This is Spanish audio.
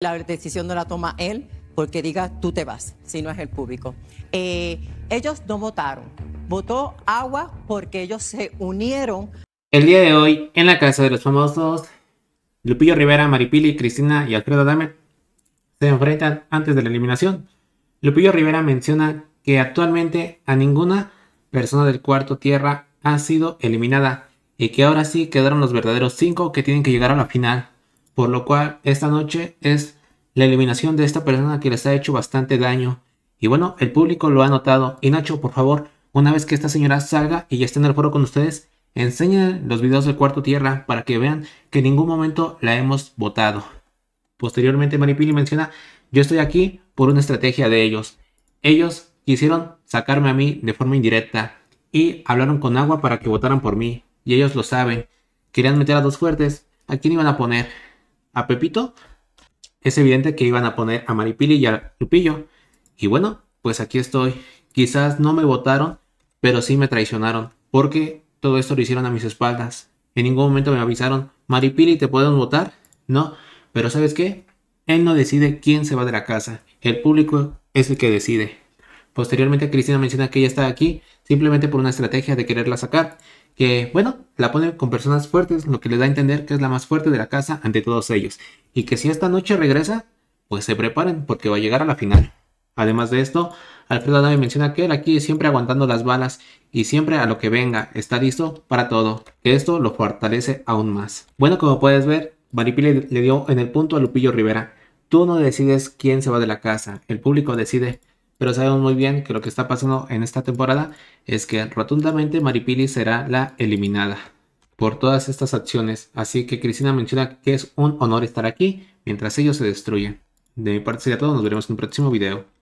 la decisión no la toma él porque diga tú te vas, si no es el público. Eh, ellos no votaron, votó Agua porque ellos se unieron. El día de hoy, en la casa de los famosos, Lupillo Rivera, Maripili, Cristina y Alfredo dame se enfrentan antes de la eliminación. Lupillo Rivera menciona que actualmente a ninguna persona del cuarto tierra ha sido eliminada y que ahora sí quedaron los verdaderos cinco que tienen que llegar a la final. Por lo cual, esta noche es la eliminación de esta persona que les ha hecho bastante daño. Y bueno, el público lo ha notado. Y Nacho, por favor, una vez que esta señora salga y ya esté en el foro con ustedes, enseñen los videos del cuarto tierra para que vean que en ningún momento la hemos votado. Posteriormente, Maripili menciona, yo estoy aquí por una estrategia de ellos. Ellos quisieron sacarme a mí de forma indirecta y hablaron con agua para que votaran por mí. Y ellos lo saben. Querían meter a dos fuertes. ¿A quién iban a poner? a Pepito, es evidente que iban a poner a Maripili y a Lupillo. Y bueno, pues aquí estoy. Quizás no me votaron, pero sí me traicionaron, porque todo esto lo hicieron a mis espaldas. En ningún momento me avisaron, Maripili, ¿te pueden votar? No, pero ¿sabes qué? Él no decide quién se va de la casa. El público es el que decide. Posteriormente, Cristina menciona que ella está aquí simplemente por una estrategia de quererla sacar, que bueno, la pone con personas fuertes, lo que le da a entender que es la más fuerte de la casa ante todos ellos, y que si esta noche regresa, pues se preparen porque va a llegar a la final. Además de esto, Alfredo Adame menciona que él aquí siempre aguantando las balas y siempre a lo que venga está listo para todo, que esto lo fortalece aún más. Bueno, como puedes ver, Maripile le, le dio en el punto a Lupillo Rivera. Tú no decides quién se va de la casa, el público decide pero sabemos muy bien que lo que está pasando en esta temporada es que rotundamente Maripili será la eliminada por todas estas acciones, así que Cristina menciona que es un honor estar aquí mientras ellos se destruyen. De mi parte sería todo, nos veremos en un próximo video.